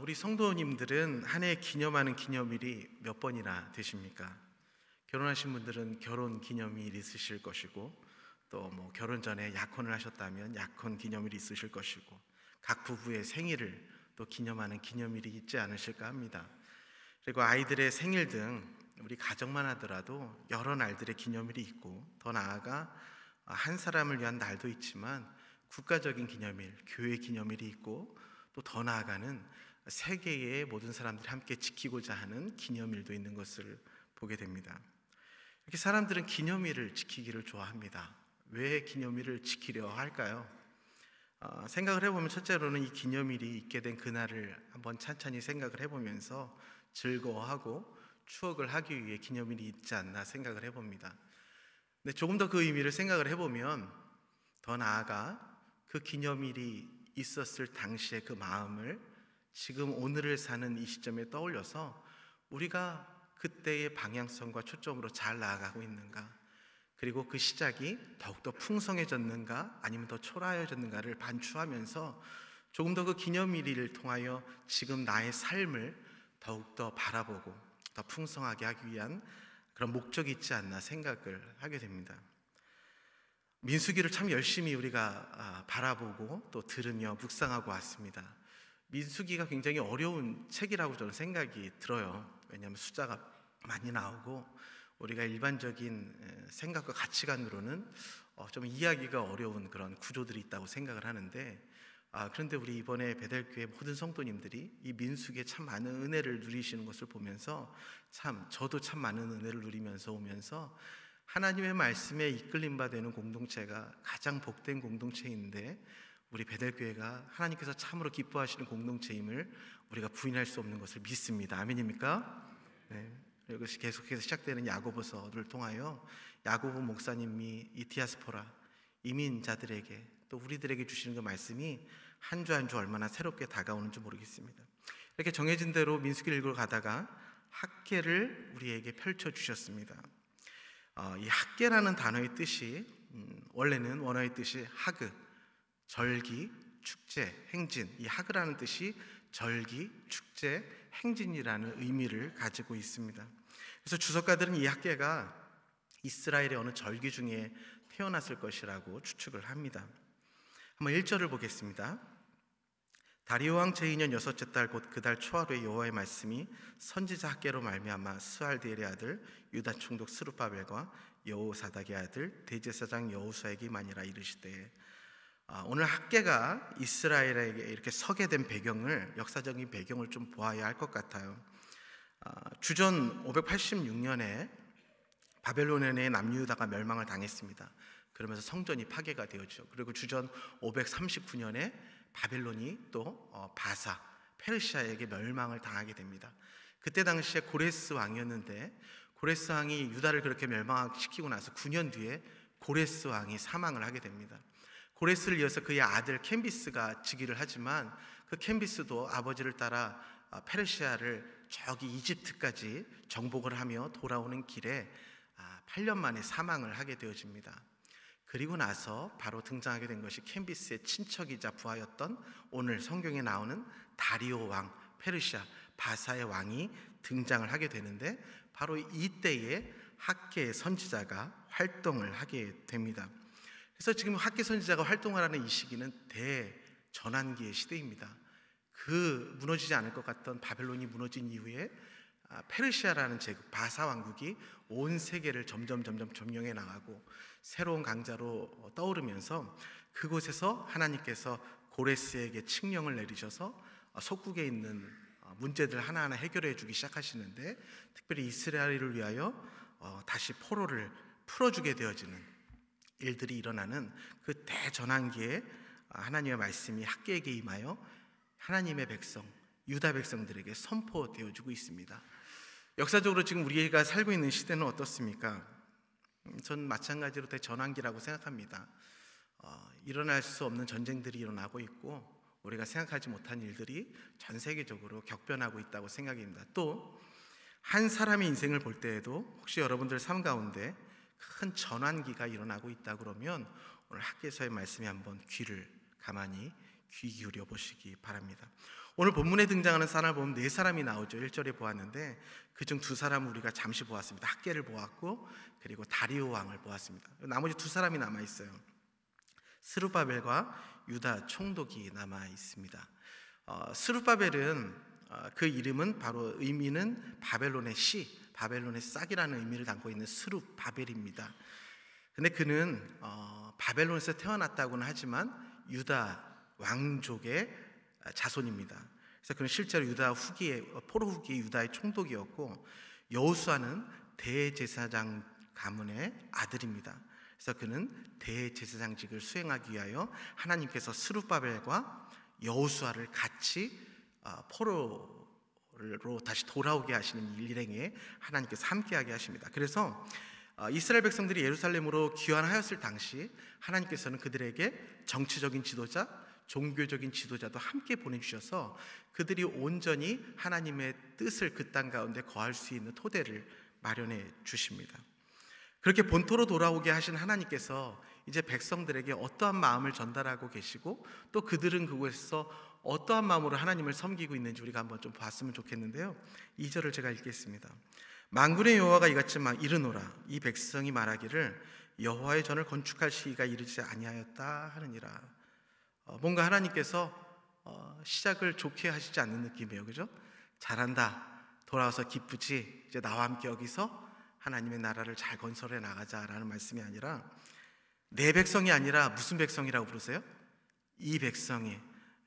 우리 성도님들은 한 해 기념하는 기념일이 몇 번이나 되십니까? 결혼하신 분들은 결혼 기념일 있으실 것이고 또뭐 결혼 전에 약혼을 하셨다면 약혼 기념일이 있으실 것이고 각 부부의 생일을 또 기념하는 기념일이 있지 않으실까 합니다. 그리고 아이들의 생일 등 우리 가정만 하더라도 여러 날들의 기념일이 있고 더 나아가 한 사람을 위한 날도 있지만 국가적인 기념일, 교회 기념일이 있고 또 더 나아가는 세계의 모든 사람들이 함께 지키고자 하는 기념일도 있는 것을 보게 됩니다. 이렇게 사람들은 기념일을 지키기를 좋아합니다. 왜 기념일을 지키려 할까요? 어, 생각을 해보면 첫째로는 이 기념일이 있게 된 그날을 한번 찬찬히 생각을 해보면서 즐거워하고 추억을 하기 위해 기념일이 있지 않나 생각을 해봅니다. 근데 조금 더 그 의미를 생각을 해보면 더 나아가 그 기념일이 있었을 당시의 그 마음을 지금 오늘을 사는 이 시점에 떠올려서 우리가 그때의 방향성과 초점으로 잘 나아가고 있는가? 그리고 그 시작이 더욱더 풍성해졌는가? 아니면 더 초라해졌는가를 반추하면서 조금 더 그 기념일을 통하여 지금 나의 삶을 더욱더 바라보고 더 풍성하게 하기 위한 그런 목적이 있지 않나 생각을 하게 됩니다. 민수기를 참 열심히 우리가 아, 바라보고 또 들으며 묵상하고 왔습니다. 민수기가 굉장히 어려운 책이라고 저는 생각이 들어요. 왜냐하면 숫자가 많이 나오고 우리가 일반적인 생각과 가치관으로는 어, 좀 이해하기가 어려운 그런 구조들이 있다고 생각을 하는데 아, 그런데 우리 이번에 베델교회 모든 성도님들이 이 민숙에 참 많은 은혜를 누리시는 것을 보면서 참 저도 참 많은 은혜를 누리면서 오면서 하나님의 말씀에 이끌림 바 되는 공동체가 가장 복된 공동체인데 우리 베델교회가 하나님께서 참으로 기뻐하시는 공동체임을 우리가 부인할 수 없는 것을 믿습니다. 아멘입니까? 네. 이것이 계속해서 시작되는 야고보서를 통하여 야고보 목사님이 이 디아스포라 이민자들에게 또 우리들에게 주시는 그 말씀이 한주 한주 한 주 얼마나 새롭게 다가오는지 모르겠습니다. 이렇게 정해진 대로 민수기 읽으러 가다가 학계를 우리에게 펼쳐 주셨습니다. 어, 이 학계라는 단어의 뜻이 음, 원래는 원어의 뜻이 하그 절기, 축제, 행진. 이 하그라는 뜻이 절기, 축제, 행진이라는 의미를 가지고 있습니다. 그래서 주석가들은 이 학계가 이스라엘의 어느 절기 중에 태어났을 것이라고 추측을 합니다. 한번 1절을 보겠습니다. 다리오 왕 제2년 여섯째 달 곧그달 그 초하루에 여호와의 말씀이 선지자 학계로 말미암아 스알디엘의 아들 유다 총독 스루파벨과 여호사닥의 아들 대제사장 여호수아에게만이라 이르시되 아, 오늘 학계가 이스라엘에게 이렇게 서게 된 배경을 역사적인 배경을 좀 보아야 할 것 같아요. 아, 주전 586년에 바벨론의 남유다가 멸망을 당했습니다. 그러면서 성전이 파괴가 되었죠. 그리고 주전 539년에 바벨론이 또 어, 바사 페르시아에게 멸망을 당하게 됩니다. 그때 당시에 고레스 왕이었는데 고레스 왕이 유다를 그렇게 멸망시키고 나서 9년 뒤에 고레스 왕이 사망을 하게 됩니다. 고레스를 이어서 그의 아들 캠비스가 즉위를 하지만 그캠비스도 아버지를 따라 아, 페르시아를 저기 이집트까지 정복을 하며 돌아오는 길에 8년 아, 만에 사망을 하게 되어집니다. 그리고 나서 바로 등장하게 된 것이 캠비스의 친척이자 부하였던 오늘 성경에 나오는 다리오 왕 페르시아 바사의 왕이 등장을 하게 되는데 바로 이때에 학계의 선지자가 활동을 하게 됩니다. 그래서 지금 학계 선지자가 활동하라는 이 시기는 대전환기의 시대입니다. 그 무너지지 않을 것 같던 바벨론이 무너진 이후에 아, 페르시아라는 제국 바사 왕국이 온 세계를 점점 점점 점령해 나가고 새로운 강자로 어, 떠오르면서 그곳에서 하나님께서 고레스에게 칙령을 내리셔서 어, 속국에 있는 어, 문제들 하나하나 해결해 주기 시작하시는데 특별히 이스라엘을 위하여 다시 포로를 풀어주게 되어지는 일들이 일어나는 그 대전환기에 하나님의 말씀이 학계에게 임하여 하나님의 백성 유다 백성들에게 선포되어 주고 있습니다. 역사적으로 지금 우리가 살고 있는 시대는 어떻습니까? 음, 전 마찬가지로 대전환기라고 생각합니다. 어, 일어날 수 없는 전쟁들이 일어나고 있고 우리가 생각하지 못한 일들이 전 세계적으로 격변하고 있다고 생각입니다. 또 한 사람의 인생을 볼 때에도 혹시 여러분들 삶 가운데 큰 전환기가 일어나고 있다 그러면 오늘 학계서의 말씀에 한번 귀를 가만히 귀 기울여 보시기 바랍니다. 오늘 본문에 등장하는 사람을 보면 네 사람이 나오죠. 1절에 보았는데 그 중 두 사람 우리가 잠시 보았습니다. 학계를 보았고 그리고 다리오 왕을 보았습니다. 나머지 두 사람이 남아 있어요. 스루바벨과 유다 총독이 남아 있습니다. 어, 스루바벨은 어, 그 이름은 바로 의미는 바벨론의 시 바벨론의 싹이라는 의미를 담고 있는 스룹 바벨입니다. 근데 그는 어, 바벨론에서 태어났다고는 하지만 유다 왕족의 아, 자손입니다. 그래서 그는 실제로 유다 후기에 어, 포로 후기 유다의 총독이었고 여호수아는 대제사장 가문의 아들입니다. 그래서 그는 대제사장직을 수행하기 위하여 하나님께서 스룹바벨과 여호수아를 같이 어, 포로 로 다시 돌아오게 하시는 일행에 하나님께서 함께하게 하십니다. 그래서 어, 이스라엘 백성들이 예루살렘으로 귀환하였을 당시 하나님께서는 그들에게 정치적인 지도자, 종교적인 지도자도 함께 보내주셔서 그들이 온전히 하나님의 뜻을 그 땅 가운데 거할 수 있는 토대를 마련해 주십니다. 그렇게 본토로 돌아오게 하신 하나님께서 이제 백성들에게 어떠한 마음을 전달하고 계시고 또 그들은 그곳에서 어떠한 마음으로 하나님을 섬기고 있는지 우리가 한번 좀 봤으면 좋겠는데요. 2절을 제가 읽겠습니다. 만군의 여호와가 이같이 막 이르노라 이 백성이 말하기를 여호와의 전을 건축할 시기가 이르지 아니하였다 하느니라. 어, 뭔가 하나님께서 어, 시작을 좋게 하시지 않는 느낌이에요. 그죠? 잘한다. 돌아와서 기쁘지. 이제 나와 함께 여기서 하나님의 나라를 잘 건설해 나가자라는 말씀이 아니라 내 백성이 아니라 무슨 백성이라고 부르세요? 이 백성이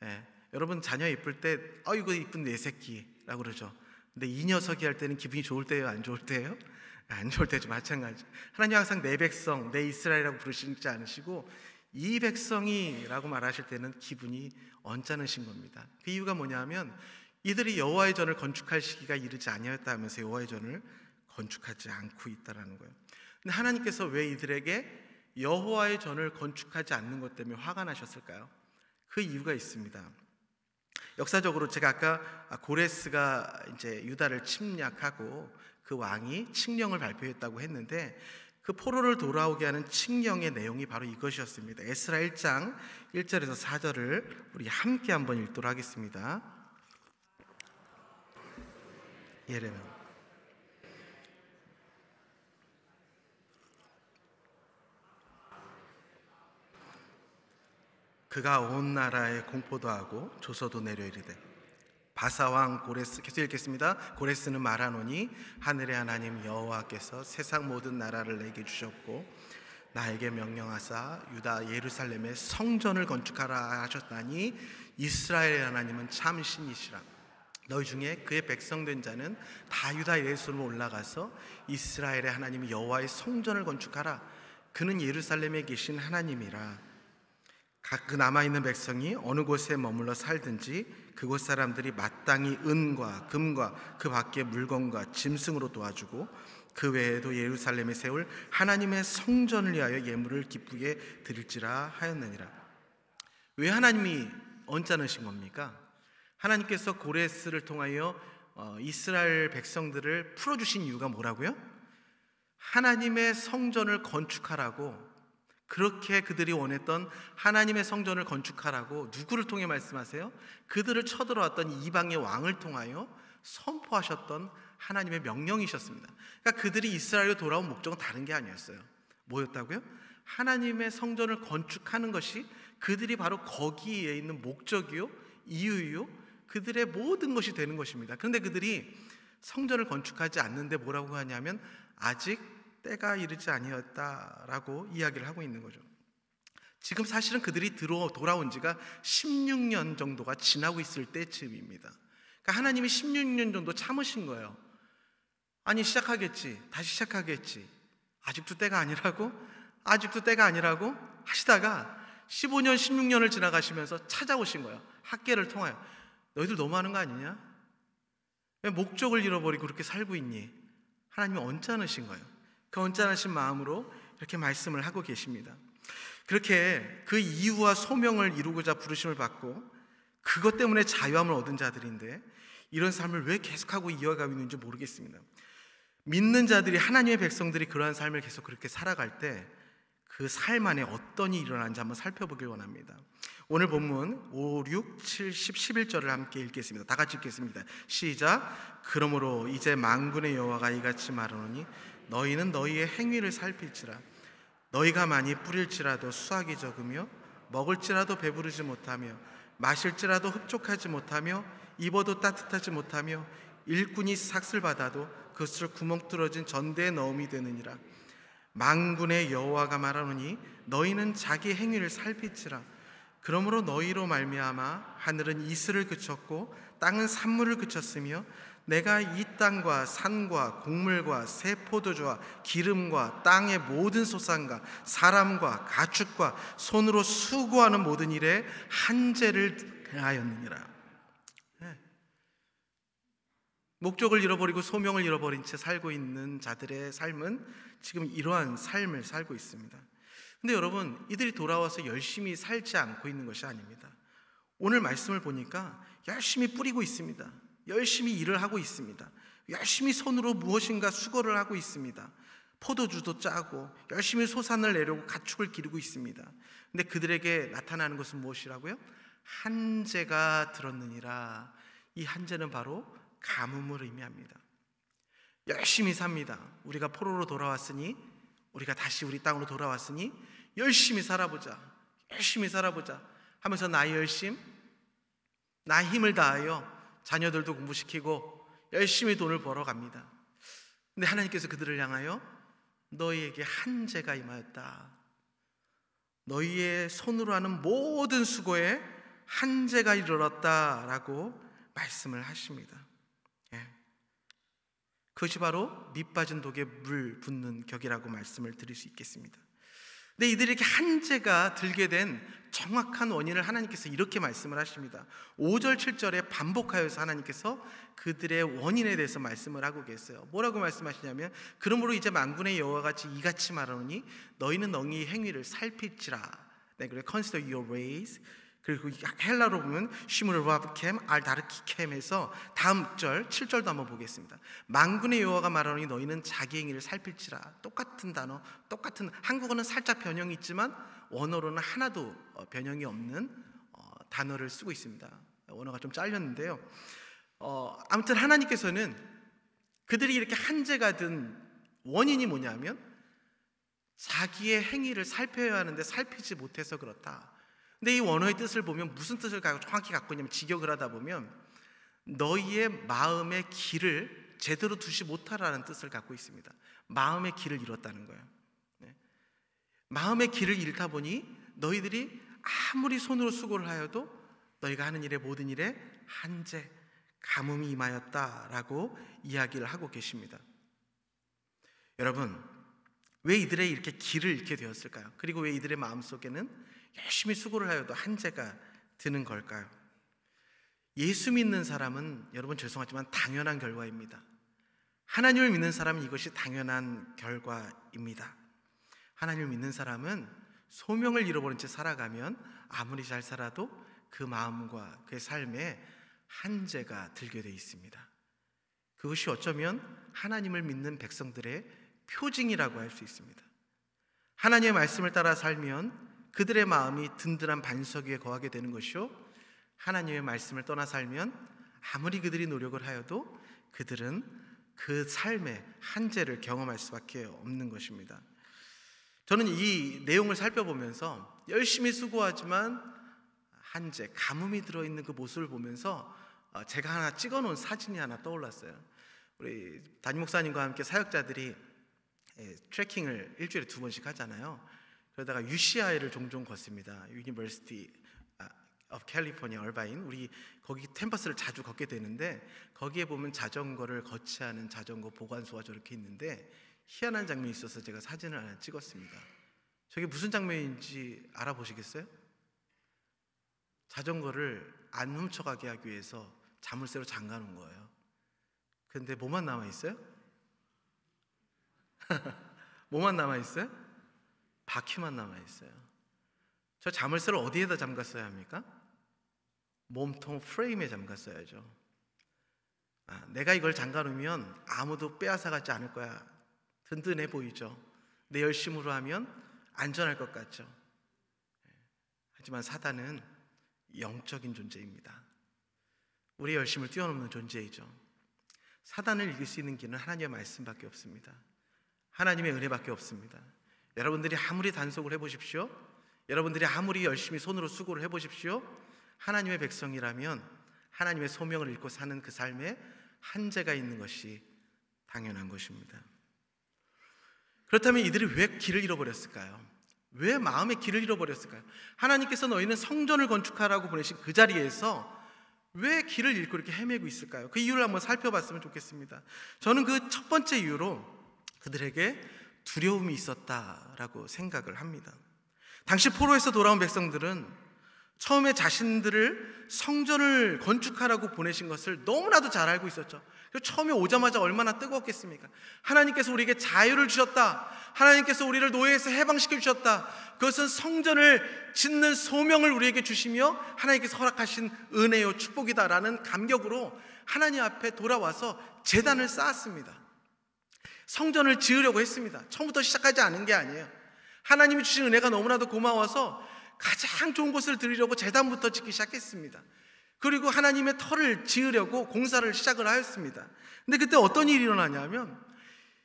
예, 여러분 자녀 이쁠 때 아이고 어, 이쁜 내 새끼라고 그러죠. 근데 이 녀석이 할 때는 기분이 좋을 때예요, 안 좋을 때예요? 네, 안 좋을 때도 마찬가지. 하나님 항상 내 백성, 내 이스라엘이라고 부르시지 않으시고 이 백성이라고 말하실 때는 기분이 언짢으신 겁니다. 그 이유가 뭐냐면 이들이 여호와의 전을 건축할 시기가 이르지 아니하였다 하면서 여호와의 전을 건축하지 않고 있다라는 거예요. 근데 하나님께서 왜 이들에게 여호와의 전을 건축하지 않는 것 때문에 화가 나셨을까요? 그 이유가 있습니다. 역사적으로 제가 아까 고레스가 이제 유다를 침략하고 그 왕이 칙령을 발표했다고 했는데 그 포로를 돌아오게 하는 칙령의 내용이 바로 이것이었습니다. 에스라 1장 1절에서 4절을 우리 함께 한번 읽도록 하겠습니다. 예레미야 그가 온 나라에 공포도 하고 조서도 내려이르되 바사왕 고레스 계속 읽겠습니다. 고레스는 말하노니 하늘의 하나님 여호와께서 세상 모든 나라를 내게 주셨고 나에게 명령하사 유다 예루살렘에 성전을 건축하라 하셨다니 이스라엘의 하나님은 참 신이시라. 너희 중에 그의 백성된 자는 다 유다 예루로 올라가서 이스라엘의 하나님 여호와의 성전을 건축하라. 그는 예루살렘에 계신 하나님이라. 각그 남아있는 백성이 어느 곳에 머물러 살든지 그곳 사람들이 마땅히 은과 금과 그 밖의 물건과 짐승으로 도와주고 그 외에도 예루살렘에 세울 하나님의 성전을 위하여 예물을 기쁘게 드릴지라 하였느니라. 왜 하나님이 언짢으신 겁니까? 하나님께서 고레스를 통하여 어, 이스라엘 백성들을 풀어주신 이유가 뭐라고요? 하나님의 성전을 건축하라고 그렇게 그들이 원했던 하나님의 성전을 건축하라고 누구를 통해 말씀하세요? 그들을 쳐들어왔던 이방의 왕을 통하여 선포하셨던 하나님의 명령이셨습니다. 그러니까 그들이 이스라엘로 돌아온 목적은 다른 게 아니었어요. 뭐였다고요? 하나님의 성전을 건축하는 것이 그들이 바로 거기에 있는 목적이요, 이유요, 그들의 모든 것이 되는 것입니다. 그런데 그들이 성전을 건축하지 않는데 뭐라고 하냐면 아직 때가 이르지 아니었다라고 이야기를 하고 있는 거죠. 지금 사실은 그들이 들어 돌아온 지가 16년 정도가 지나고 있을 때쯤입니다. 그러니까 하나님이 16년 정도 참으신 거예요. 아니 시작하겠지, 다시 시작하겠지. 아직도 때가 아니라고, 아직도 때가 아니라고 하시다가 15년, 16년을 지나가시면서 찾아오신 거예요. 학계를 통하여 너희들 너무하는 거 아니냐? 왜 목적을 잃어버리고 그렇게 살고 있니? 하나님이 언짢으신 거예요. 그 온전하신 마음으로 이렇게 말씀을 하고 계십니다. 그렇게 그 이유와 소명을 이루고자 부르심을 받고 그것 때문에 자유함을 얻은 자들인데 이런 삶을 왜 계속하고 이어가고 있는지 모르겠습니다. 믿는 자들이 하나님의 백성들이 그러한 삶을 계속 그렇게 살아갈 때 그 삶 안에 어떤 일이 일어나지 한번 살펴보길 원합니다. 오늘 본문 5, 6, 7, 10, 11절을 함께 읽겠습니다. 다 같이 읽겠습니다. 시작. 그러므로 이제 만군의 여호와가 이같이 말하노니 너희는 너희의 행위를 살필지라 너희가 많이 뿌릴지라도 수확이 적으며 먹을지라도 배부르지 못하며 마실지라도 흡족하지 못하며 입어도 따뜻하지 못하며 일꾼이 삭슬 받아도 그것을 구멍 뚫어진 전대에 넣음이 되느니라 망군의 여호와가 말하노니 너희는 자기 행위를 살피치라 그러므로 너희로 말미암아 하늘은 이슬을 그쳤고 땅은 산물을 그쳤으며 내가 이 땅과 산과 곡물과 새 포도주와 기름과 땅의 모든 소산과 사람과 가축과 손으로 수고하는 모든 일에 한재를 하였느니라. 예. 목적을 잃어버리고 소명을 잃어버린 채 살고 있는 자들의 삶은 지금 이러한 삶을 살고 있습니다. 근데 여러분, 이들이 돌아와서 열심히 살지 않고 있는 것이 아닙니다. 오늘 말씀을 보니까 열심히 뿌리고 있습니다. 열심히 일을 하고 있습니다. 열심히 손으로 무엇인가 수거를 하고 있습니다. 포도주도 짜고 열심히 소산을 내려고 가축을 기르고 있습니다. 근데 그들에게 나타나는 것은 무엇이라고요? 한제가 들었느니라. 이한제는 바로 가뭄을 의미합니다. 열심히 삽니다. 우리가 포로로 돌아왔으니 우리가 다시 우리 땅으로 돌아왔으니 열심히 살아보자. 열심히 살아보자 하면서 나의 열심, 나의 힘을 다하여 자녀들도 공부시키고 열심히 돈을 벌어 갑니다. 근데 하나님께서 그들을 향하여 너희에게 한재가 임하였다. 너희의 손으로 하는 모든 수고에 한재가 이르렀다라고 말씀을 하십니다. 예. 그것이 바로 밑 빠진 독에 물 붓는 격이라고 말씀을 드릴 수 있겠습니다. 근데 네, 이들에게 한재가 들게 된 정확한 원인을 하나님께서 이렇게 말씀을 하십니다. 5절, 7절에 반복하여서 하나님께서 그들의 원인에 대해서 말씀을 하고 계세요. 뭐라고 말씀하시냐면 그러므로 이제 만군의 여호와 같이 이같이 말하노니 너희는 너희 행위를 살필지라. 네, 그래 consider your ways 그리고 헬라로 보면 시므르바브캠 알다르키캠에서 다음 절 7절도 한번 보겠습니다. 만군의 여호와가 말하노니 너희는 자기 행위를 살필지라. 똑같은 단어, 똑같은 한국어는 살짝 변형이 있지만 원어로는 하나도 어, 변형이 없는 어, 단어를 쓰고 있습니다. 원어가 좀 잘렸는데요. 어, 아무튼 하나님께서는 그들이 이렇게 한제가 된 원인이 뭐냐면 자기의 행위를 살펴야 하는데 살피지 못해서 그렇다. 근데 이 원어의 뜻을 보면 무슨 뜻을 정확히 갖고 있냐면 직역을 하다 보면 너희의 마음의 길을 제대로 두지 못하라는 뜻을 갖고 있습니다. 마음의 길을 잃었다는 거예요. 네. 마음의 길을 잃다 보니 너희들이 아무리 손으로 수고를 하여도 너희가 하는 일의 모든 일에 한제 가뭄이 임하였다라고 이야기를 하고 계십니다. 여러분, 왜 이들의 이렇게 길을 잃게 되었을까요? 그리고 왜 이들의 마음 속에는 열심히 수고를 하여도 한재가 드는 걸까요? 예수 믿는 사람은 여러분 죄송하지만 당연한 결과입니다. 하나님을 믿는 사람은 이것이 당연한 결과입니다. 하나님을 믿는 사람은 소명을 잃어버린 채 살아가면 아무리 잘 살아도 그 마음과 그 삶에 한재가 들게 돼 있습니다. 그것이 어쩌면 하나님을 믿는 백성들의 표징이라고 할 수 있습니다. 하나님의 말씀을 따라 살면 그들의 마음이 든든한 반석 위에 거하게 되는 것이요 하나님의 말씀을 떠나 살면 아무리 그들이 노력을 하여도 그들은 그 삶의 한계를 경험할 수밖에 없는 것입니다. 저는 이 내용을 살펴보면서 열심히 수고하지만 한재 가뭄이 들어있는 그 모습을 보면서 어, 제가 하나 찍어놓은 사진이 하나 떠올랐어요. 우리 담임 목사님과 함께 사역자들이 예, 트레킹을 일주일에 두 번씩 하잖아요. 그러다가 UCI를 종종 걷습니다. University 아, of California 얼바인 우리 거기 캠퍼스를 자주 걷게 되는데 거기에 보면 자전거를 거치하는 자전거 보관소가 저렇게 있는데 희한한 장면이 있어서 제가 사진을 하나 찍었습니다. 저게 무슨 장면인지 알아보시겠어요? 자전거를 안 훔쳐가게 하기 위해서 자물쇠로 잠가 놓은 거예요. 근데 뭐만 남아 있어요? 뭐만 남아 있어요? 바퀴만 남아 있어요. 저 자물쇠를 어디에다 잠갔어야 합니까? 몸통 프레임에 잠갔어야죠. 아, 내가 이걸 잠가 놓으면 아무도 빼앗아 가지 않을 거야. 든든해 보이죠. 내 열심으로 하면 안전할 것 같죠. 예. 하지만 사단은 영적인 존재입니다. 우리의 열심을 뛰어넘는 존재이죠. 사단을 이길 수 있는 길은 하나님의 말씀밖에 없습니다. 하나님의 은혜밖에 없습니다. 여러분들이 아무리 단속을 해보십시오. 여러분들이 아무리 열심히 손으로 수고를 해보십시오. 하나님의 백성이라면 하나님의 소명을 잃고 사는 그 삶에 한계가 있는 것이 당연한 것입니다. 그렇다면 이들이 왜 길을 잃어버렸을까요? 왜 마음의 길을 잃어버렸을까요? 하나님께서 너희는 성전을 건축하라고 보내신 그 자리에서 왜 길을 잃고 이렇게 헤매고 있을까요? 그 이유를 한번 살펴봤으면 좋겠습니다. 저는 그 첫 번째 이유로 그들에게 두려움이 있었다라고 생각을 합니다. 당시 포로에서 돌아온 백성들은 처음에 자신들을 성전을 건축하라고 보내신 것을 너무나도 잘 알고 있었죠. 처음에 오자마자 얼마나 뜨거웠겠습니까? 하나님께서 우리에게 자유를 주셨다. 하나님께서 우리를 노예에서 해방시켜 주셨다. 그것은 성전을 짓는 소명을 우리에게 주시며 하나님께서 허락하신 은혜요 축복이다라는 감격으로 하나님 앞에 돌아와서 재단을 쌓았습니다. 성전을 지으려고 했습니다. 처음부터 시작하지 않은 게 아니에요. 하나님이 주신 은혜가 너무나도 고마워서 가장 좋은 곳을 드리려고 재단부터 짓기 시작했습니다. 그리고 하나님의 터를 지으려고 공사를 시작을 하였습니다. 근데 그때 어떤 일이 일어나냐면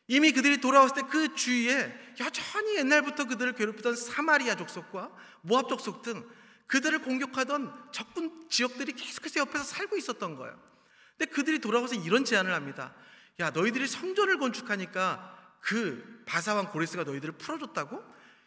이미 그들이 돌아왔을 때 그 주위에 여전히 옛날부터 그들을 괴롭히던 사마리아 족속과 모압 족속 등 그들을 공격하던 적군 지역들이 계속해서 옆에서 살고 있었던 거예요. 근데 그들이 돌아와서 이런 제안을 합니다. 야 너희들이 성전을 건축하니까 그 바사왕 고레스가 너희들을 풀어줬다고?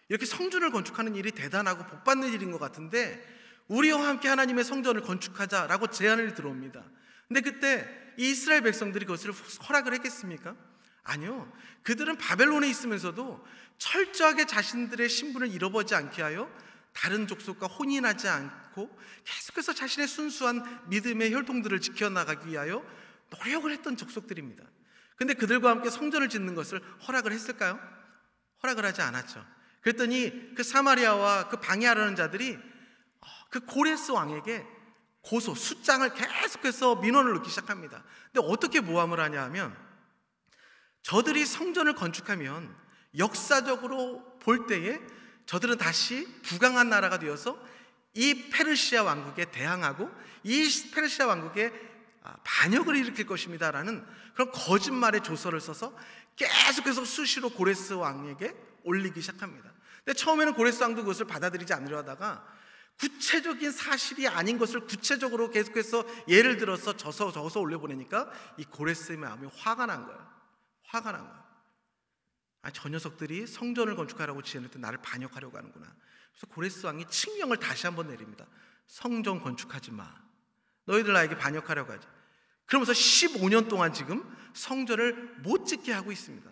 이렇게 성전을 건축하는 일이 대단하고 복받는 일인 것 같은데 우리와 함께 하나님의 성전을 건축하자라고 제안을 들어옵니다. 근데 그때 이스라엘 백성들이 그것을 허락을 했겠습니까? 아니요. 그들은 바벨론에 있으면서도 철저하게 자신들의 신분을 잃어버지 않게 하여 다른 족속과 혼인하지 않고 계속해서 자신의 순수한 믿음의 혈통들을 지켜나가기 위하여 노력을 했던 족속들입니다. 근데 그들과 함께 성전을 짓는 것을 허락을 했을까요? 허락을 하지 않았죠. 그랬더니 그 사마리아와 그 방해하려는 자들이 어, 그 고레스 왕에게 고소, 수장을 계속해서 민원을 넣기 시작합니다. 근데 어떻게 모함을 하냐 하면 저들이 성전을 건축하면 역사적으로 볼 때에 저들은 다시 부강한 나라가 되어서 이 페르시아 왕국에 대항하고 이 페르시아 왕국에 아, 반역을 일으킬 것입니다라는 그런 거짓말의 조서를 써서 계속해서 수시로 고레스 왕에게 올리기 시작합니다. 근데 처음에는 고레스 왕도 그것을 받아들이지 않으려 하다가 구체적인 사실이 아닌 것을 구체적으로 계속해서 예를 들어서 저서 저서 올려보내니까 이 고레스의 마음이 화가 난 거예요. 화가 난 거예요. 아, 저 녀석들이 성전을 건축하라고 지어냈던 나를 반역하려고 하는구나. 그래서 고레스 왕이 칙령을 다시 한번 내립니다. 성전 건축하지 마. 너희들 나에게 반역하려고 하지. 그러면서 15년 동안 지금 성전을 못 짓게 하고 있습니다.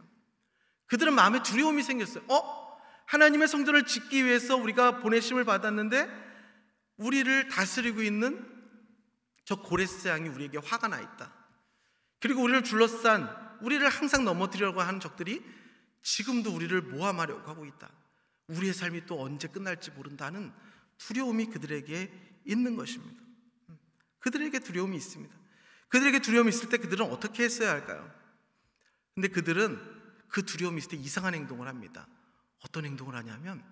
그들은 마음에 두려움이 생겼어요. 어? 하나님의 성전을 짓기 위해서 우리가 보내심을 받았는데 우리를 다스리고 있는 저 고레스 양이 우리에게 화가 나 있다. 그리고 우리를 둘러싼 우리를 항상 넘어뜨리려고 하는 적들이 지금도 우리를 모함하려고 하고 있다. 우리의 삶이 또 언제 끝날지 모른다는 두려움이 그들에게 있는 것입니다. 그들에게 두려움이 있습니다. 그들에게 두려움이 있을 때 그들은 어떻게 했어야 할까요? 근데 그들은 그 두려움이 있을 때 이상한 행동을 합니다. 어떤 행동을 하냐면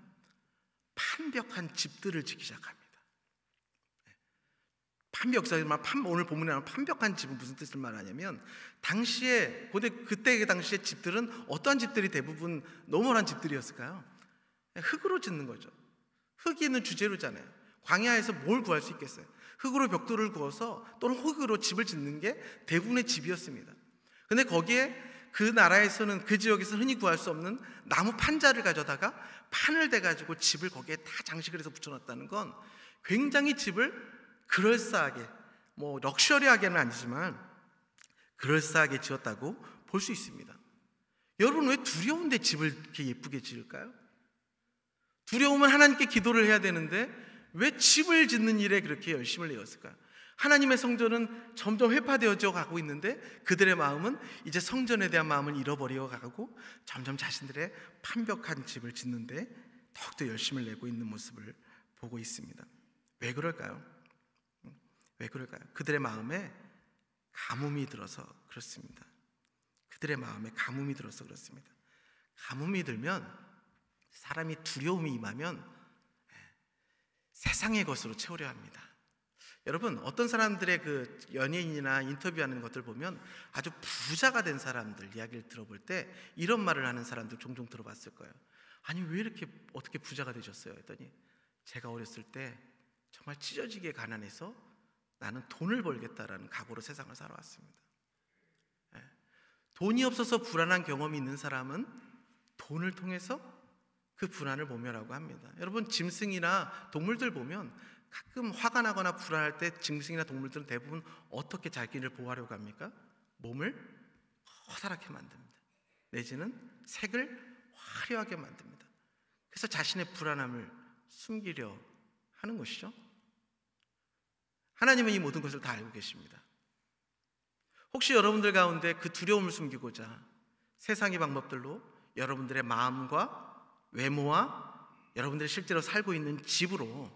판벽한 집들을 짓기 시작합니다. 예. 판벽 오늘 본문에 나오는 판벽한 집은 무슨 뜻을 말하냐면 당시에 근데 그때 당시에 집들은 어떠 집들이 대부분 노멀한 집들이었을까요? 예, 흙으로 짓는 거죠. 흙이 있는 주재료잖아요. 광야에서 뭘 구할 수 있겠어요? 흙으로 벽돌을 구워서 또는 흙으로 집을 짓는 게 대부분의 집이었습니다. 근데 거기에 그 나라에서는 그 지역에서 흔히 구할 수 없는 나무 판자를 가져다가 판을 대 가지고 집을 거기에 다 장식을 해서 붙여 놨다는 건 굉장히 집을 그럴싸하게 뭐 럭셔리하게는 아니지만 그럴싸하게 지었다고 볼 수 있습니다. 여러분 왜 두려운데 집을 이렇게 예쁘게 지을까요? 두려움은 하나님께 기도를 해야 되는데 왜 집을 짓는 일에 그렇게 열심을 내었을까? 하나님의 성전은 점점 회파되어져 가고 있는데 그들의 마음은 이제 성전에 대한 마음을 잃어버려 가고 점점 자신들의 판벽한 집을 짓는데 더욱더 열심을 내고 있는 모습을 보고 있습니다. 왜 그럴까요? 왜 그럴까요? 그들의 마음에 가뭄이 들어서 그렇습니다. 그들의 마음에 가뭄이 들어서 그렇습니다. 가뭄이 들면 사람이 두려움이 임하면 세상의 것으로 채우려 합니다. 여러분 어떤 사람들의 그 연예인이나 인터뷰하는 것들 보면 아주 부자가 된 사람들 이야기를 들어볼 때 이런 말을 하는 사람들 종종 들어봤을 거예요. 아니 왜 이렇게 어떻게 부자가 되셨어요? 했더니 제가 어렸을 때 정말 찢어지게 가난해서 나는 돈을 벌겠다라는 각오로 세상을 살아왔습니다. 예. 돈이 없어서 불안한 경험이 있는 사람은 돈을 통해서 그 분한을 모멸하고 합니다. 여러분 짐승이나 동물들 보면 가끔 화가 나거나 불안할 때 짐승이나 동물들은 대부분 어떻게 자기를 보호하려고 합니까? 몸을 허다랗게 만듭니다. 내지는 색을 화려하게 만듭니다. 그래서 자신의 불안함을 숨기려 하는 것이죠. 하나님은 이 모든 것을 다 알고 계십니다. 혹시 여러분들 가운데 그 두려움을 숨기고자 세상의 방법들로 여러분들의 마음과 외모와 여러분들이 실제로 살고 있는 집으로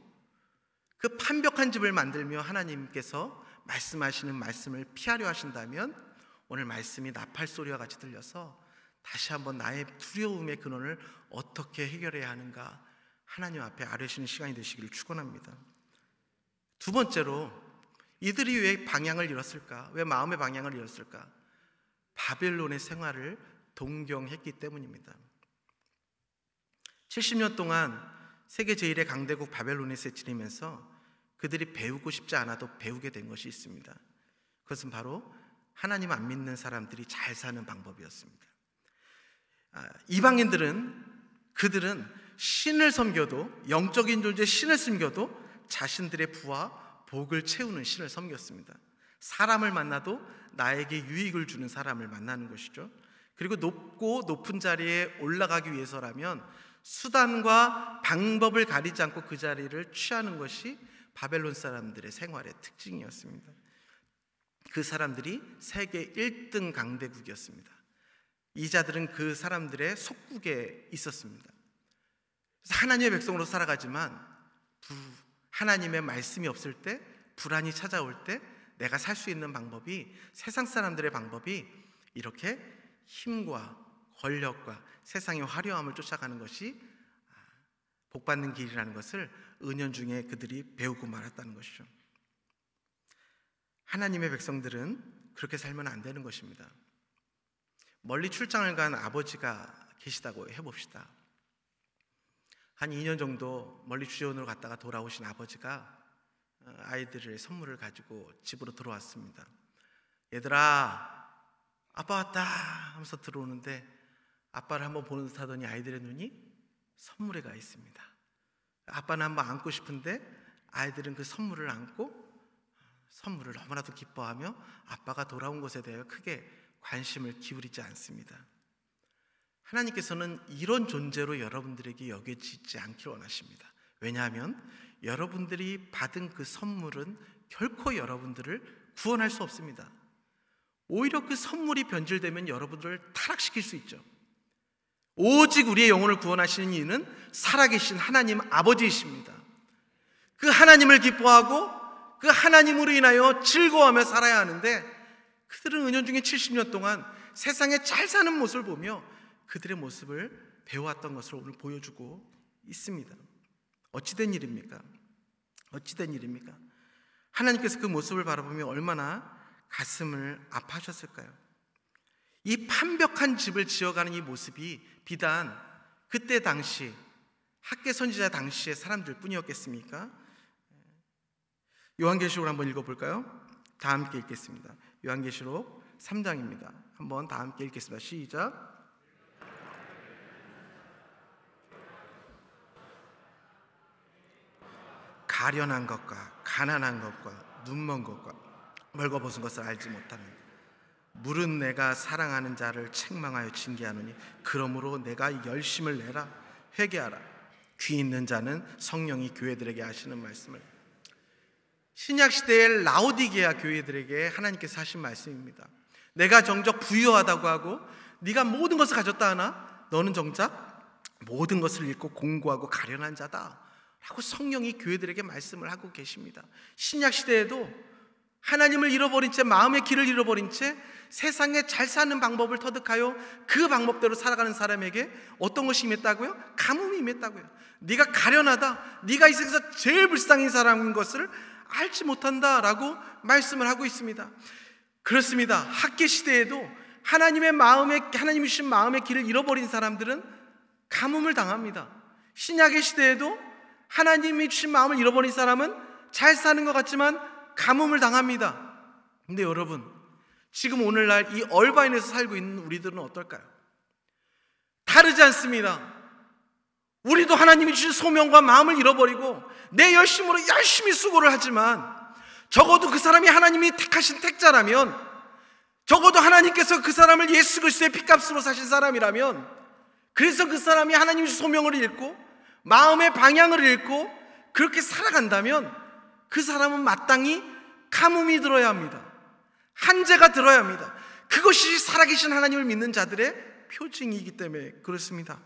그 판벽한 집을 만들며 하나님께서 말씀하시는 말씀을 피하려 하신다면 오늘 말씀이 나팔 소리와 같이 들려서 다시 한번 나의 두려움의 근원을 어떻게 해결해야 하는가 하나님 앞에 아뢰시는 시간이 되시기를 축원합니다. 두 번째로 이들이 왜 방향을 잃었을까? 왜 마음의 방향을 잃었을까? 바벨론의 생활을 동경했기 때문입니다. 70년 동안 세계 제1의 강대국 바벨론에 세치리면서 그들이 배우고 싶지 않아도 배우게 된 것이 있습니다. 그것은 바로 하나님 안 믿는 사람들이 잘 사는 방법이었습니다. 아, 이방인들은 그들은 신을 섬겨도 영적인 존재 신을 섬겨도 자신들의 부와 복을 채우는 신을 섬겼습니다. 사람을 만나도 나에게 유익을 주는 사람을 만나는 것이죠. 그리고 높고 높은 자리에 올라가기 위해서라면 수단과 방법을 가리지 않고 그 자리를 취하는 것이 바벨론 사람들의 생활의 특징이었습니다. 그 사람들이 세계 1등 강대국이었습니다. 이자들은 그 사람들의 속국에 있었습니다. 하나님의 백성으로 살아가지만 하나님의 말씀이 없을 때 불안이 찾아올 때 내가 살 수 있는 방법이 세상 사람들의 방법이 이렇게 힘과 권력과 세상의 화려함을 쫓아가는 것이 아, 복받는 길이라는 것을 은연중에 그들이 배우고 말았다는 것이죠. 하나님의 백성들은 그렇게 살면 안 되는 것입니다. 멀리 출장을 간 아버지가 계시다고 해봅시다. 한 2년 정도 멀리 주재원으로 갔다가 돌아오신 아버지가 어, 아이들을 선물을 가지고 집으로 들어왔습니다. 얘들아, 아빠 왔다 하면서 들어오는데 아빠를 한번 보는 듯 하더니 아이들의 눈이 선물에 가 있습니다. 아빠는 한번 안고 싶은데 아이들은 그 선물을 안고 선물을 너무나도 기뻐하며 아빠가 돌아온 것에 대하 크게 관심을 기울이지 않습니다. 하나님께서는 이런 존재로 여러분들에게 여겨지지 않길 원하십니다. 왜냐하면 여러분들이 받은 그 선물은 결코 여러분들을 구원할 수 없습니다. 오히려 그 선물이 변질되면 여러분들을 타락시킬 수 있죠. 오직 우리의 영혼을 구원하시는 이는 살아계신 하나님 아버지이십니다. 그 하나님을 기뻐하고 그 하나님으로 인하여 즐거워하며 살아야 하는데 그들은 은연 중에 70년 동안 세상에 잘 사는 모습을 보며 그들의 모습을 배워왔던 것을 오늘 보여주고 있습니다. 어찌된 일입니까? 어찌된 일입니까? 하나님께서 그 모습을 바라보며 얼마나 가슴을 아파하셨을까요? 이 판벽한 집을 지어가는 이 모습이 비단 그때 당시 학계 선지자 당시의 사람들 뿐이었겠습니까? 요한계시록을 한번 읽어볼까요? 다 함께 읽겠습니다. 요한계시록 3장입니다. 한번 다 함께 읽겠습니다. 시작. 가련한 것과 가난한 것과 눈먼 것과 멀거벗은 것을 알지 못하는 것. 물은 내가 사랑하는 자를 책망하여 징계하느니 그러므로 내가 열심을 내라 회개하라 귀 있는 자는 성령이 교회들에게 하시는 말씀을 신약 시대의 라오디게아 교회들에게 하나님께서 하신 말씀입니다. 내가 정적 부유하다고 하고 네가 모든 것을 가졌다 하나 너는 정작 모든 것을 잃고 공고하고 가련한 자다. 라고 성령이 교회들에게 말씀을 하고 계십니다. 신약 시대에도 하나님을 잃어버린 채 마음의 길을 잃어버린 채 세상에 잘 사는 방법을 터득하여 그 방법대로 살아가는 사람에게 어떤 것이 임했다고요? 가뭄이 임했다고요. 네가 가련하다. 네가 이 세상에서 제일 불쌍한 사람인 것을 알지 못한다라고 말씀을 하고 있습니다. 그렇습니다. 학계 시대에도 하나님의 마음에 하나님 주신 마음의 길을 잃어버린 사람들은 가뭄을 당합니다. 신약의 시대에도 하나님이 주신 마음을 잃어버린 사람은 잘 사는 것 같지만 가뭄을 당합니다. 근데 여러분, 지금 오늘날 이 얼바인에서 살고 있는 우리들은 어떨까요? 다르지 않습니다. 우리도 하나님이 주신 소명과 마음을 잃어버리고 내 열심으로 열심히 수고를 하지만 적어도 그 사람이 하나님이 택하신 택자라면 적어도 하나님께서 그 사람을 예수 그리스도의 핏값으로 사신 사람이라면 그래서 그 사람이 하나님의 소명을 잃고 마음의 방향을 잃고 그렇게 살아간다면 그 사람은 마땅히 가뭄이 들어야 합니다. 한재가 들어야 합니다. 그것이 살아계신 하나님을 믿는 자들의 표징이기 때문에 그렇습니다.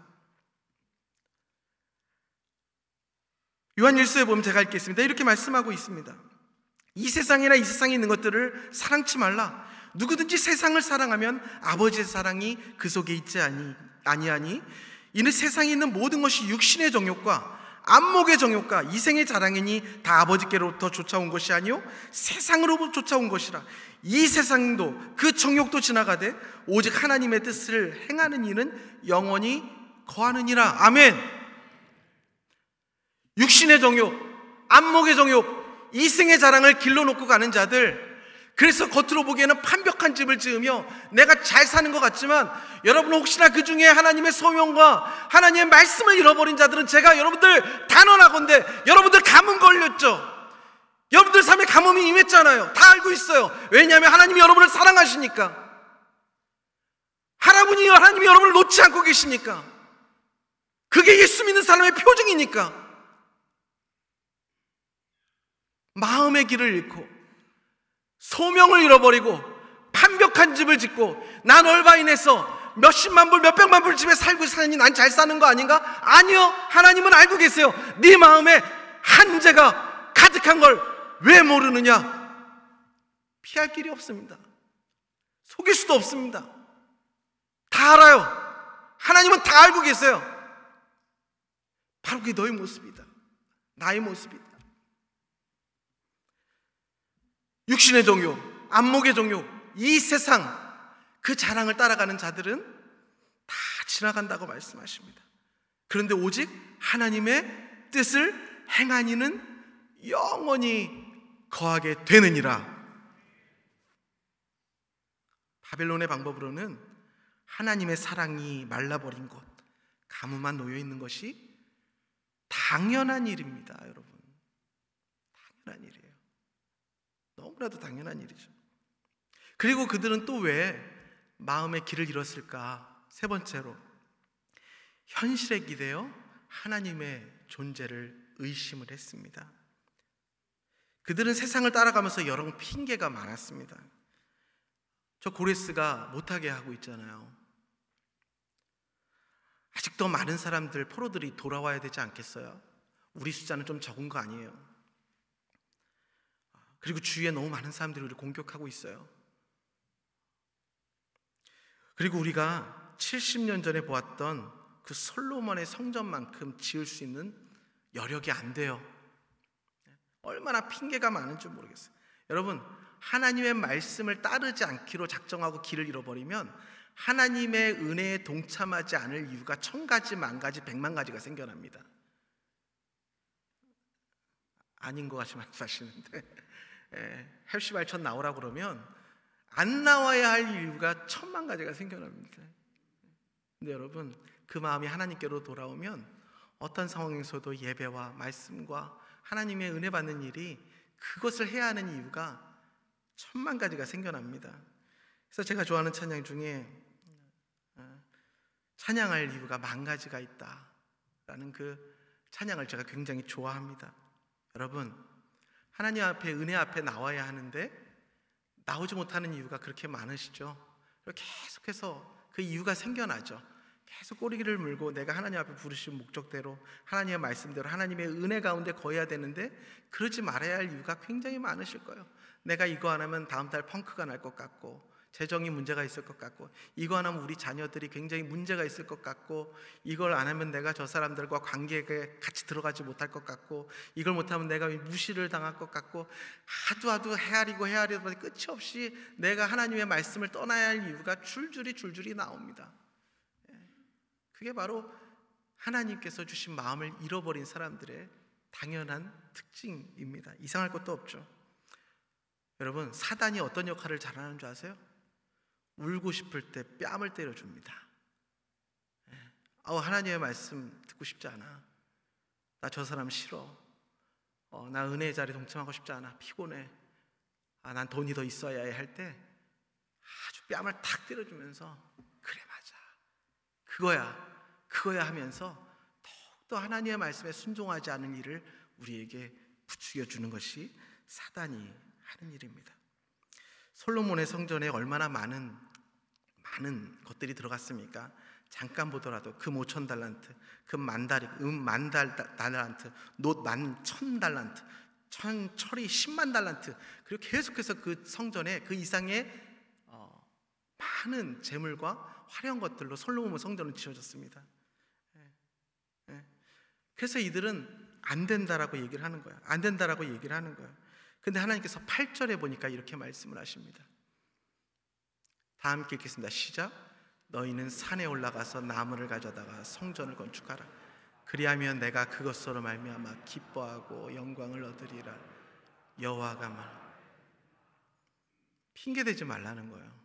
요한일서에 보면 제가 읽겠습니다. 이렇게 말씀하고 있습니다. 이 세상이나 이 세상에 있는 것들을 사랑치 말라. 누구든지 세상을 사랑하면 아버지의 사랑이 그 속에 있지 아니 아니하니 이는 세상에 있는 모든 것이 육신의 정욕과 안목의 정욕과 이생의 자랑이니 다 아버지께로부터 쫓아온 것이 아니요 세상으로부터 쫓아온 것이라 이 세상도 그 정욕도 지나가되 오직 하나님의 뜻을 행하는 이는 영원히 거하느니라 아멘 육신의 정욕 안목의 정욕 이생의 자랑을 길러놓고 가는 자들 그래서 겉으로 보기에는 판벽한 집을 지으며 내가 잘 사는 것 같지만 여러분 혹시나 그 중에 하나님의 소명과 하나님의 말씀을 잃어버린 자들은 제가 여러분들 단언하건데 여러분들 가뭄 걸렸죠. 여러분들 삶에 가뭄이 임했잖아요. 다 알고 있어요. 왜냐하면 하나님이 여러분을 사랑하시니까. 하나님이 하나님이 여러분을 놓지 않고 계시니까. 그게 예수 믿는 사람의 표정이니까. 마음의 길을 잃고 소명을 잃어버리고 판벽한 집을 짓고 난 얼마 인해서 몇십만 불, 몇백만 불 집에 살고 사니 난 잘 사는 거 아닌가? 아니요. 하나님은 알고 계세요. 네 마음에 한재가 가득한 걸 왜 모르느냐? 피할 길이 없습니다. 속일 수도 없습니다. 다 알아요. 하나님은 다 알고 계세요. 바로 그게 너의 모습이다. 나의 모습이다. 육신의 정욕, 안목의 정욕, 이 세상 그 자랑을 따라가는 자들은 다 지나간다고 말씀하십니다. 그런데 오직 하나님의 뜻을 행하니는 영원히 거하게 되느니라. 바벨론의 방법으로는 하나님의 사랑이 말라버린 곳, 가뭄만 놓여 있는 것이 당연한 일입니다, 여러분. 당연한 일이에요. 너무나도 당연한 일이죠. 그리고 그들은 또 왜 마음의 길을 잃었을까? 세 번째로 현실에 기대어 하나님의 존재를 의심을 했습니다. 그들은 세상을 따라가면서 여러 핑계가 많았습니다. 저 고레스가 못하게 하고 있잖아요. 아직도 많은 사람들 포로들이 돌아와야 되지 않겠어요? 우리 숫자는 좀 적은 거 아니에요? 그리고 주위에 너무 많은 사람들이 우리를 공격하고 있어요. 그리고 우리가 70년 전에 보았던 그 솔로몬의 성전만큼 지을 수 있는 여력이 안 돼요. 얼마나 핑계가 많은지 모르겠어요. 여러분, 하나님의 말씀을 따르지 않기로 작정하고 길을 잃어버리면 하나님의 은혜에 동참하지 않을 이유가 천 가지, 만 가지, 백만 가지가 생겨납니다. 아닌 것 같지만 사시는데. 예, 헬시 발천 나오라 그러면 안 나와야 할 이유가 천만 가지가 생겨납니다. 근데 여러분 그 마음이 하나님께로 돌아오면 어떤 상황에서도 예배와 말씀과 하나님의 은혜 받는 일이 그것을 해야 하는 이유가 천만 가지가 생겨납니다. 그래서 제가 좋아하는 찬양 중에 어, 찬양할 이유가 만 가지가 있다라는 그 찬양을 제가 굉장히 좋아합니다. 여러분 하나님 앞에 은혜 앞에 나와야 하는데 나오지 못하는 이유가 그렇게 많으시죠. 계속해서 그 이유가 생겨나죠. 계속 꼬리를 물고 내가 하나님 앞에 부르신 목적대로 하나님의 말씀대로 하나님의 은혜 가운데 거해야 되는데 그러지 말아야 할 이유가 굉장히 많으실 거예요. 내가 이거 안 하면 다음 달 펑크가 날 것 같고 재정이 문제가 있을 것 같고 이거 안 하면 우리 자녀들이 굉장히 문제가 있을 것 같고 이걸 안 하면 내가 저 사람들과 관계에 같이 들어가지 못할 것 같고 이걸 못하면 내가 무시를 당할 것 같고 하도 하도 헤아리고 헤아리고 끝이 없이 내가 하나님의 말씀을 떠나야 할 이유가 줄줄이 줄줄이 나옵니다. 예. 그게 바로 하나님께서 주신 마음을 잃어버린 사람들의 당연한 특징입니다. 이상할 것도 없죠. 여러분 사단이 어떤 역할을 잘하는 줄 아세요? 울고 싶을 때 뺨을 때려줍니다. 예. 아우 하나님의 말씀 듣고 싶지 않아. 나 저 사람 싫어. 어, 나 은혜의 자리 동참하고 싶지 않아. 피곤해. 아, 난 돈이 더 있어야 해 할 때 아주 뺨을 탁 때려주면서 그래 맞아. 그거야. 그거야 하면서 더욱더 하나님의 말씀에 순종하지 않은 일을 우리에게 부추겨 주는 것이 사단이 하는 일입니다. 솔로몬의 성전에 얼마나 많은 많은 것들이 들어갔습니까? 잠깐 보더라도 금 5천 달란트, 금 만달 음 음만 달란트, 놋 만천 달란트, 천 철이 10만 달란트. 그리고 계속해서 그 성전에 그 이상의 어, 많은 재물과 화려한 것들로 솔로몬 성전은 지어졌습니다. 예, 예. 그래서 이들은 안 된다라고 얘기를 하는 거야. 안 된다라고 얘기를 하는 거야. 근데 하나님께서 8절에 보니까 이렇게 말씀을 하십니다. 다 함께 읽겠습니다. 시작. 너희는 산에 올라가서 나무를 가져다가 성전을 건축하라. 그리하면 내가 그것으로 말미암아 기뻐하고 영광을 얻으리라. 여호와가 말. 핑계 대지 말라는 거예요.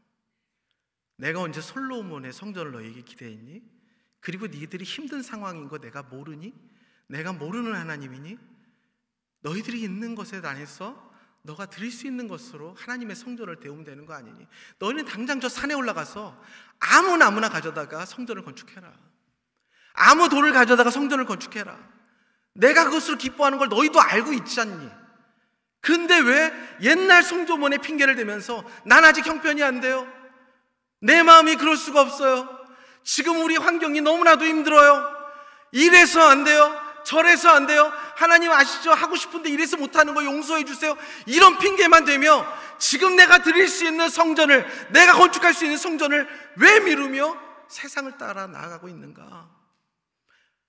내가 언제 솔로몬의 성전을 너희에게 기대했니? 그리고 너희들이 힘든 상황인 거 내가 모르니? 내가 모르는 하나님이니? 너희들이 있는 것에 대해서 너가 드릴 수 있는 것으로 하나님의 성전을 대우면 되는 거 아니니? 너희는 당장 저 산에 올라가서 아무 나무나 가져다가 성전을 건축해라. 아무 돌을 가져다가 성전을 건축해라. 내가 그것을 기뻐하는 걸 너희도 알고 있지 않니? 근데 왜 옛날 성조문의 핑계를 대면서 난 아직 형편이 안 돼요. 내 마음이 그럴 수가 없어요. 지금 우리 환경이 너무나도 힘들어요. 이래서 안 돼요. 절해서 안 돼요. 하나님 아시죠? 하고 싶은데 이래서 못하는 거 용서해 주세요. 이런 핑계만 되며 지금 내가 드릴 수 있는 성전을, 내가 건축할 수 있는 성전을 왜 미루며 세상을 따라 나아가고 있는가?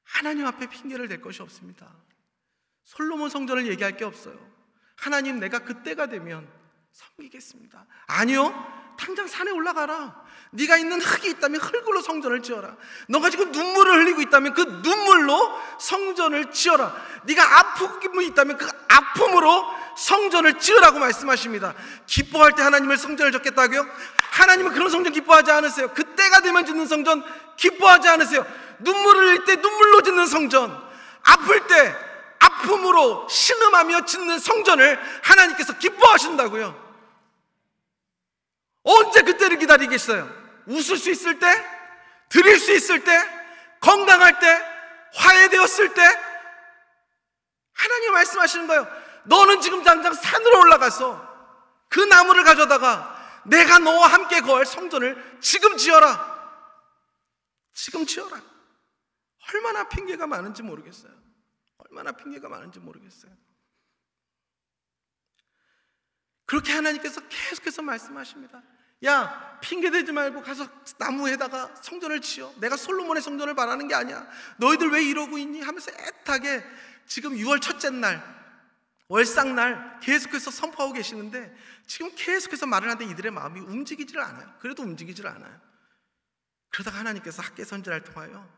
하나님 앞에 핑계를 댈 것이 없습니다. 솔로몬 성전을 얘기할 게 없어요. 하나님 내가 그때가 되면 섬기겠습니다. 아니요. 당장 산에 올라가라. 네가 있는 흙이 있다면 흙으로 성전을 지어라. 너가 지금 눈물을 흘리고 있다면 그 눈물로 성전을 지어라. 네가 아픔이 있다면 그 아픔으로 성전을 지으라고 말씀하십니다. 기뻐할 때 하나님을 성전을 졌겠다고요? 하나님은 그런 성전 기뻐하지 않으세요. 그때가 되면 짓는 성전 기뻐하지 않으세요. 눈물을 흘릴 때 눈물로 짓는 성전. 아플 때 아픔으로 신음하며 짓는 성전을 하나님께서 기뻐하신다고요. 언제 그때를 기다리겠어요? 웃을 수 있을 때, 드릴 수 있을 때, 건강할 때, 화해되었을 때, 하나님 말씀하시는 거예요. 너는 지금 당장 산으로 올라가서 그 나무를 가져다가 내가 너와 함께 거할 성전을 지금 지어라. 지금 지어라. 얼마나 핑계가 많은지 모르겠어요. 얼마나 핑계가 많은지 모르겠어요. 그렇게 하나님께서 계속해서 말씀하십니다. 야, 핑계대지 말고 가서 나무에다가 성전을 지어. 내가 솔로몬의 성전을 바라는 게 아니야. 너희들 왜 이러고 있니? 하면서 애타게 지금 6월 첫째 날, 월상날 계속해서 선포하고 계시는데 지금 계속해서 말을 하는데 이들의 마음이 움직이지를 않아요. 그래도 움직이지를 않아요. 그러다가 하나님께서 학계 선지자를 통하여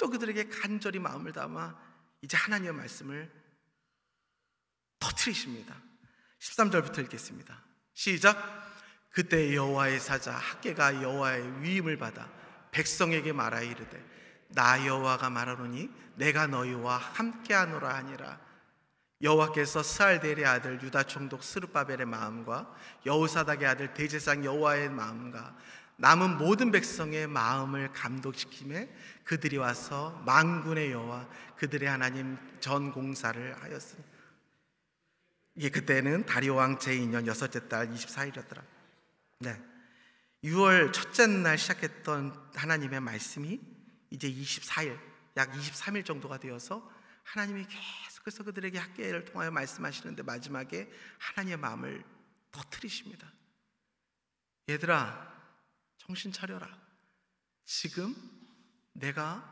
또 그들에게 간절히 마음을 담아 이제 하나님의 말씀을 터트리십니다. 13절부터 읽겠습니다. 시작. 그때 여호와의 사자 학개가 여호와의 위임을 받아 백성에게 말하 이르되 나 여호와가 말하노니 내가 너희와 함께하노라 하니라 여호와께서 스알델의 아들 유다 총독 스룹바벨의 마음과 여우사닥의 아들 대제상 여호와의 마음과 남은 모든 백성의 마음을 감독시킴에 그들이 와서 망군의 여호와 그들의 하나님 전 공사를 하였으니 이게 그때는 다리오 왕 제2년 여섯째 달 24일이었더라. 네. 6월 첫째 날 시작했던 하나님의 말씀이 이제 24일 약 23일 정도가 되어서 하나님이 계속해서 그들에게 학계를 통하여 말씀하시는데 마지막에 하나님의 마음을 터트리십니다. 얘들아 정신 차려라. 지금 내가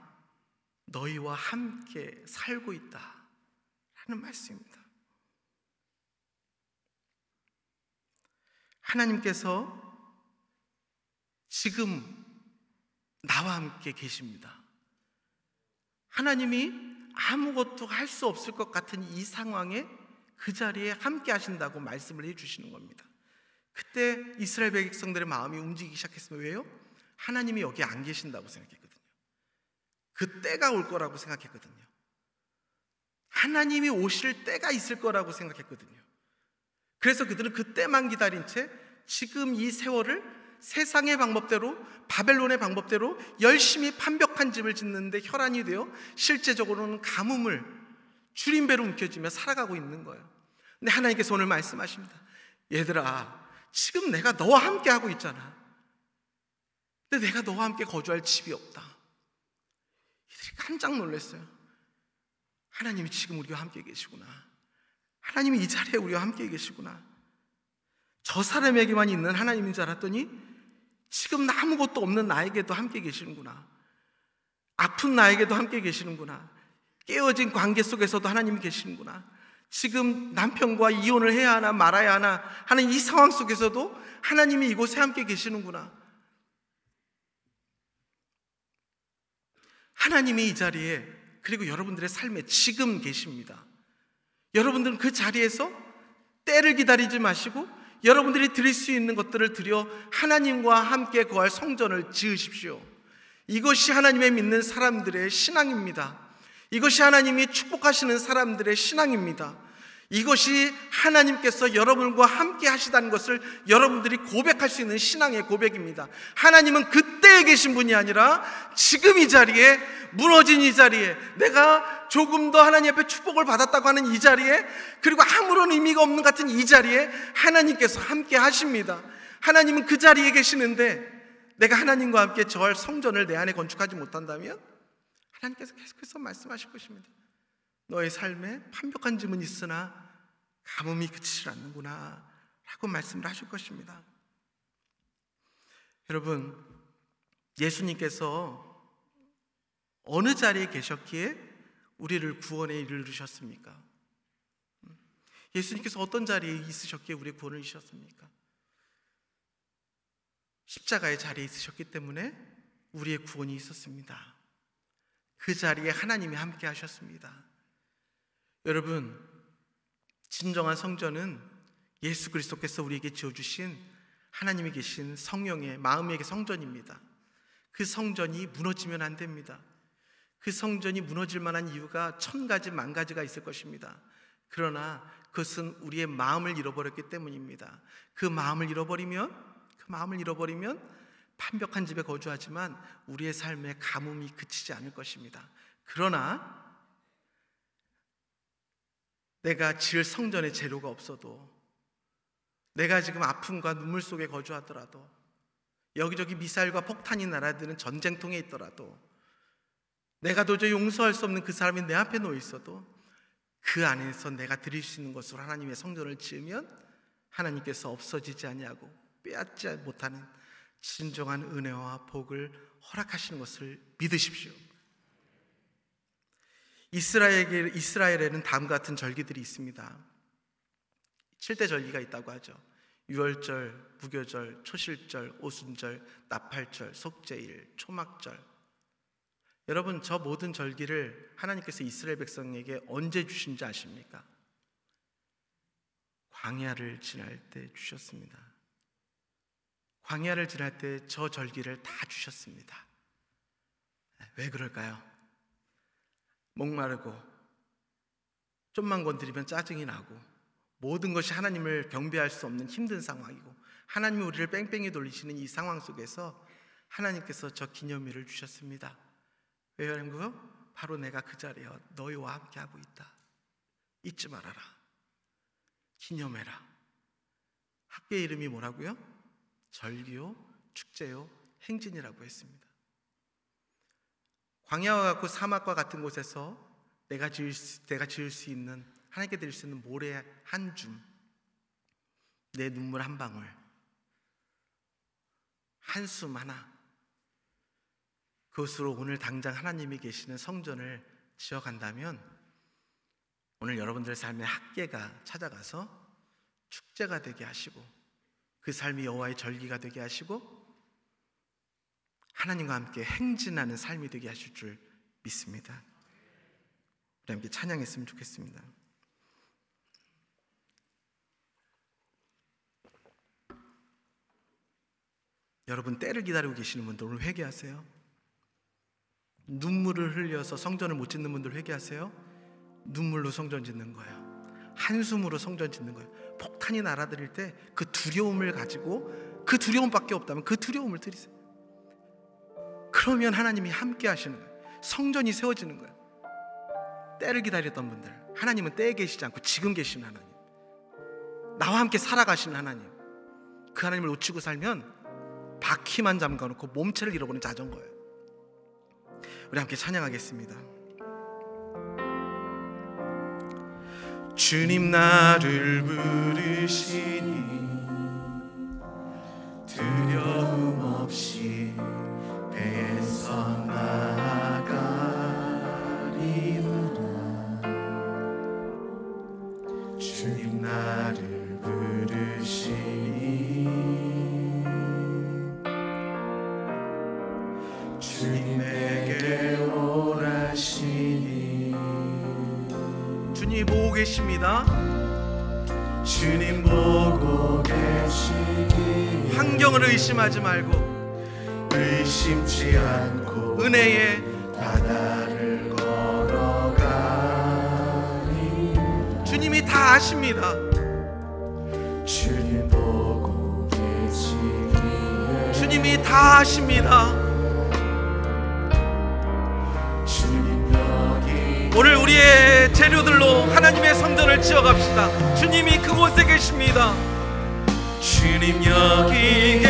너희와 함께 살고 있다. 라는 말씀입니다. 하나님께서 지금 나와 함께 계십니다. 하나님이 아무것도 할 수 없을 것 같은 이 상황에 그 자리에 함께 하신다고 말씀을 해 주시는 겁니다. 그때 이스라엘 백성들의 마음이 움직이기 시작했으면 왜요? 하나님이 여기 안 계신다고 생각했거든요. 그 때가 올 거라고 생각했거든요. 하나님이 오실 때가 있을 거라고 생각했거든요. 그래서 그들은 그때만 기다린 채 지금 이 세월을 세상의 방법대로 바벨론의 방법대로 열심히 판벽한 집을 짓는데 혈안이 되어 실제적으로는 가뭄을 줄임배로 움켜쥐며 살아가고 있는 거예요. 근데 하나님께서 오늘 말씀하십니다. 얘들아, 지금 내가 너와 함께 하고 있잖아. 근데 내가 너와 함께 거주할 집이 없다. 그들이 깜짝 놀랐어요. 하나님이 지금 우리와 함께 계시구나. 하나님이 이 자리에 우리와 함께 계시구나. 저 사람에게만 있는 하나님인 줄 알았더니 지금 아무것도 없는 나에게도 함께 계시는구나. 아픈 나에게도 함께 계시는구나. 깨어진 관계 속에서도 하나님이 계시는구나. 지금 남편과 이혼을 해야 하나 말아야 하나 하는 이 상황 속에서도 하나님이 이곳에 함께 계시는구나. 하나님이 이 자리에 그리고 여러분들의 삶에 지금 계십니다. 여러분들은 그 자리에서 때를 기다리지 마시고 여러분들이 드릴 수 있는 것들을 드려 하나님과 함께 거할 성전을 지으십시오. 이것이 하나님의 믿는 사람들의 신앙입니다. 이것이 하나님이 축복하시는 사람들의 신앙입니다. 이것이 하나님께서 여러분과 함께 하시다는 것을 여러분들이 고백할 수 있는 신앙의 고백입니다. 하나님은 그때에 계신 분이 아니라 지금 이 자리에 무너진 이 자리에 내가 조금 더 하나님 앞에 축복을 받았다고 하는 이 자리에 그리고 아무런 의미가 없는 같은 이 자리에 하나님께서 함께 하십니다. 하나님은 그 자리에 계시는데 내가 하나님과 함께 저할 성전을 내 안에 건축하지 못한다면 하나님께서 계속해서 말씀하실 것입니다. 너의 삶에 판벽한 짐은 있으나 가뭄이 그치지 않는구나 라고 말씀을 하실 것입니다. 여러분, 예수님께서 어느 자리에 계셨기에 우리를 구원에 이르셨습니까? 예수님께서 어떤 자리에 있으셨기에 우리 구원을 이셨습니까? 십자가의 자리에 있으셨기 때문에 우리의 구원이 있었습니다. 그 자리에 하나님이 함께 하셨습니다. 여러분, 진정한 성전은 예수 그리스도께서 우리에게 지어주신 하나님이 계신 성령의 마음에게 성전입니다. 그 성전이 무너지면 안 됩니다. 그 성전이 무너질 만한 이유가 천 가지 만 가지가 있을 것입니다. 그러나 그것은 우리의 마음을 잃어버렸기 때문입니다. 그 마음을 잃어버리면 그 마음을 잃어버리면 판벽한 집에 거주하지만 우리의 삶에 가뭄이 그치지 않을 것입니다. 그러나 내가 지을 성전에 재료가 없어도 내가 지금 아픔과 눈물 속에 거주하더라도 여기저기 미사일과 폭탄이 날아드는 전쟁통에 있더라도 내가 도저히 용서할 수 없는 그 사람이 내 앞에 놓여 있어도 그 안에서 내가 드릴 수 있는 것으로 하나님의 성전을 지으면 하나님께서 없어지지 아니하고 빼앗지 못하는 진정한 은혜와 복을 허락하시는 것을 믿으십시오. 이스라엘에, 이스라엘에는 다음 과 같은 절기들이 있습니다. 7대 절기가 있다고 하죠. 유월절, 무교절, 초실절, 오순절, 나팔절, 속제일, 초막절. 여러분 저 모든 절기를 하나님께서 이스라엘 백성에게 언제 주신지 아십니까? 광야를 지날 때 주셨습니다. 광야를 지날 때 저 절기를 다 주셨습니다. 왜 그럴까요? 목마르고 좀만 건드리면 짜증이 나고 모든 것이 하나님을 경배할 수 없는 힘든 상황이고 하나님 우리를 뺑뺑이 돌리시는 이 상황 속에서 하나님께서 저 기념일을 주셨습니다. 왜요, 여러분? 바로 내가 그 자리에 너희와 함께 하고 있다. 잊지 말아라. 기념해라. 학교 이름이 뭐라고요? 절기요, 축제요, 행진이라고 했습니다. 광야와 같고 사막과 같은 곳에서 내가 지을 수, 내가 지을 수 있는 하나님께 드릴 수 있는 모래 한 줌, 내 눈물 한 방울, 한숨 하나. 그것으로 오늘 당장 하나님이 계시는 성전을 지어간다면 오늘 여러분들의 삶에 학계가 찾아가서 축제가 되게 하시고 그 삶이 여호와의 절기가 되게 하시고 하나님과 함께 행진하는 삶이 되게 하실 줄 믿습니다. 우리 함께 찬양했으면 좋겠습니다. 여러분 때를 기다리고 계시는 분들 오늘 회개하세요. 눈물을 흘려서 성전을 못 짓는 분들 회개하세요. 눈물로 성전 짓는 거예요. 한숨으로 성전 짓는 거예요. 폭탄이 날아들일 때 그 두려움을 가지고 그 두려움밖에 없다면 그 두려움을 드리세요. 그러면 하나님이 함께 하시는 거예요. 성전이 세워지는 거예요. 때를 기다렸던 분들, 하나님은 때에 계시지 않고 지금 계시는 하나님. 나와 함께 살아가시는 하나님. 그 하나님을 놓치고 살면 바퀴만 잠가놓고 몸체를 잃어버린 자전거예요. 우리 함께 찬양하겠습니다. 주님 나를 부르시니 두려움 없이 합 주님 보고 계시기 환경을 의심하지 말고 의심치 않고 은혜의 바다를 걸어가니 주님이 다 아십니다. 주님 보고 계시기 주님이 다 아십니다. 오늘 우리의 재료들로 하나님의 성전을 지어갑시다. 주님이 그곳에 계십니다. 주님 여기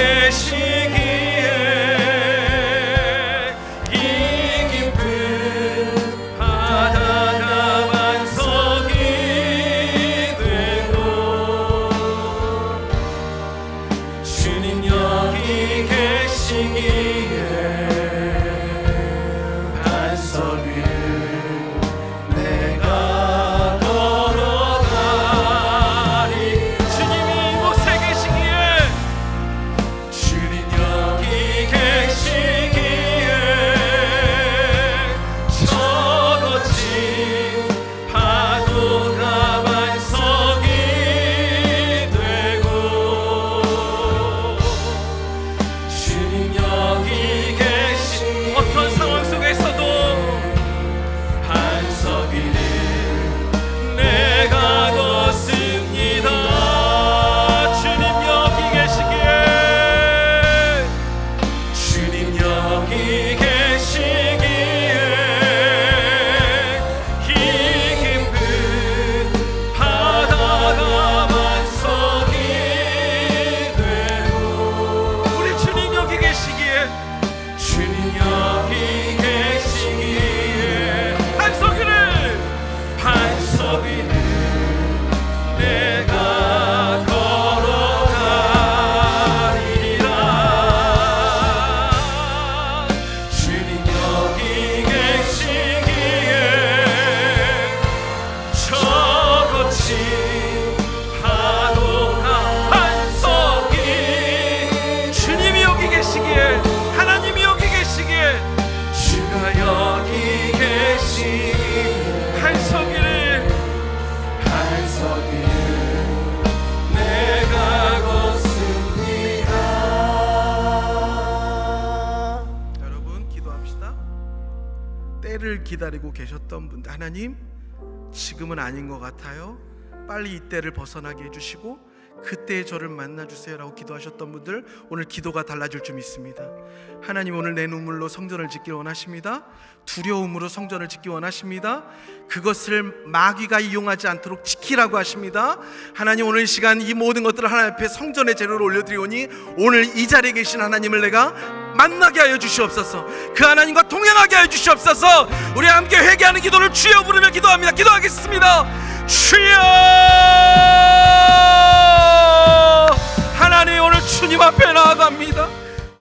하나님 지금은 아닌 것 같아요. 빨리 이때를 벗어나게 해주시고 그때의 저를 만나주세요라고 기도하셨던 분들 오늘 기도가 달라질 줄 믿습니다. 하나님 오늘 내 눈물로 성전을 짓길 원하십니다. 두려움으로 성전을 짓기 원하십니다. 그것을 마귀가 이용하지 않도록 지키라고 하십니다. 하나님 오늘 시간 이 모든 것들을 하나님 앞에 성전의 재료로 올려드리오니 오늘 이 자리에 계신 하나님을 내가 만나게 하여 주시옵소서. 그 하나님과 동행하게 하여 주시옵소서. 우리 함께 회개하는 기도를 주여 부르며 기도합니다. 기도하겠습니다. 주여 하나님 오늘 주님 앞에 나아갑니다.